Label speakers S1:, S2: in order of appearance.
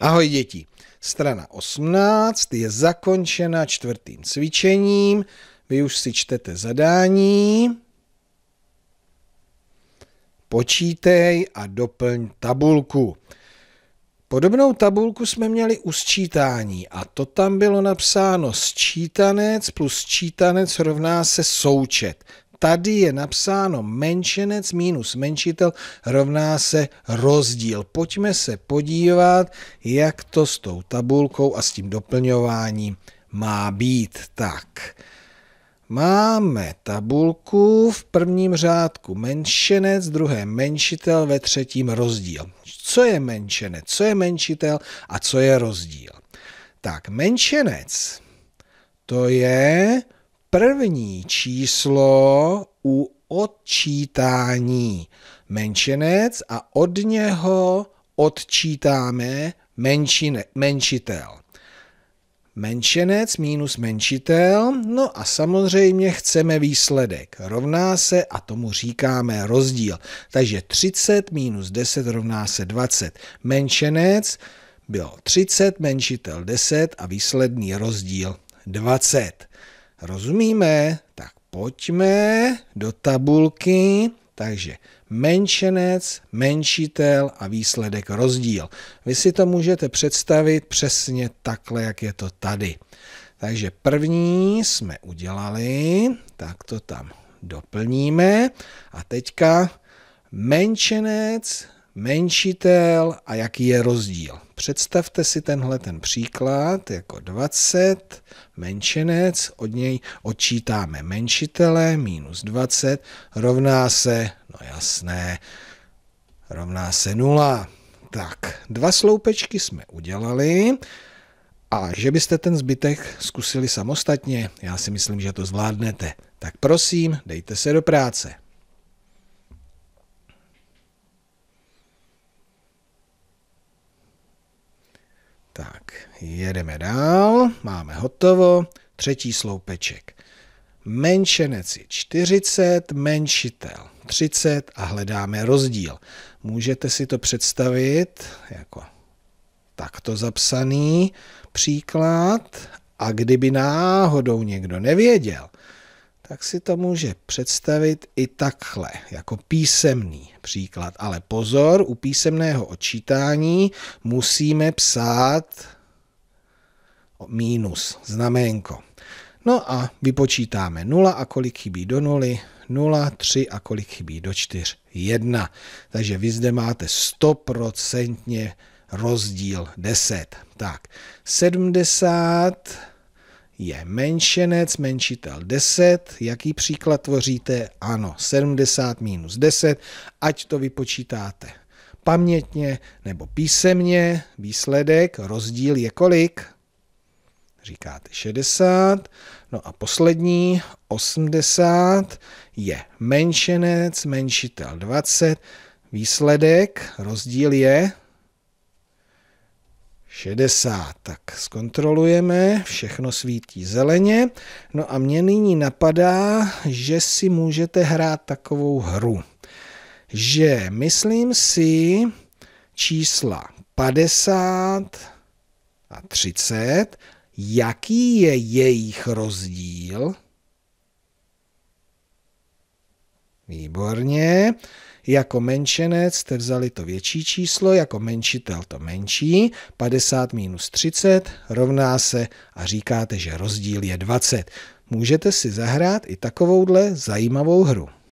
S1: Ahoj děti. Strana 18 je zakončena čtvrtým cvičením. Vy už si čtete zadání. Počítej a doplň tabulku. Podobnou tabulku jsme měli u sčítání a to tam bylo napsáno sčítanec plus sčítanec rovná se součet tady je napsáno menšenec minus menšitel rovná se rozdíl. Pojďme se podívat, jak to s tou tabulkou a s tím doplňováním má být. Tak, máme tabulku v prvním řádku menšenec, druhé menšitel, ve třetím rozdíl. Co je menšenec, co je menšitel a co je rozdíl? Tak, menšenec to je první číslo u odčítání menšinec a od něho odčítáme menšine, menšitel. Menšenec minus menšitel, no a samozřejmě chceme výsledek. Rovná se a tomu říkáme rozdíl. Takže 30 minus 10 rovná se 20. Menšenec byl 30, menšitel 10 a výsledný rozdíl 20. Rozumíme? Tak pojďme do tabulky. Takže menšenec, menšitel a výsledek rozdíl. Vy si to můžete představit přesně takhle, jak je to tady. Takže první jsme udělali, tak to tam doplníme. A teďka menšenec menšitel a jaký je rozdíl. Představte si tenhle ten příklad jako 20 menšenec, od něj odčítáme menšitele, minus 20 rovná se, no jasné, rovná se 0. Tak, dva sloupečky jsme udělali a že byste ten zbytek zkusili samostatně, já si myslím, že to zvládnete. Tak prosím, dejte se do práce. Tak, jedeme dál, máme hotovo, třetí sloupeček. Menšenec je 40, menšitel 30 a hledáme rozdíl. Můžete si to představit jako takto zapsaný příklad a kdyby náhodou někdo nevěděl, tak si to může představit i takhle, jako písemný příklad. Ale pozor, u písemného odčítání musíme psát minus, znaménko. No a vypočítáme 0 a kolik chybí do 0, 0, 3 a kolik chybí do 4, 1. Takže vy zde máte 100% rozdíl 10. Tak, 70 je menšenec, menšitel 10. Jaký příklad tvoříte? Ano, 70 minus 10, ať to vypočítáte pamětně nebo písemně. Výsledek, rozdíl je kolik? Říkáte 60. No a poslední, 80, je menšenec, menšitel 20. Výsledek, rozdíl je 60. Tak zkontrolujeme, všechno svítí zeleně. No a mě nyní napadá, že si můžete hrát takovou hru, že myslím si čísla 50 a 30, jaký je jejich rozdíl? Výborně. Jako menšenec jste vzali to větší číslo, jako menšitel to menší. 50 minus 30 rovná se a říkáte, že rozdíl je 20. Můžete si zahrát i takovouhle zajímavou hru.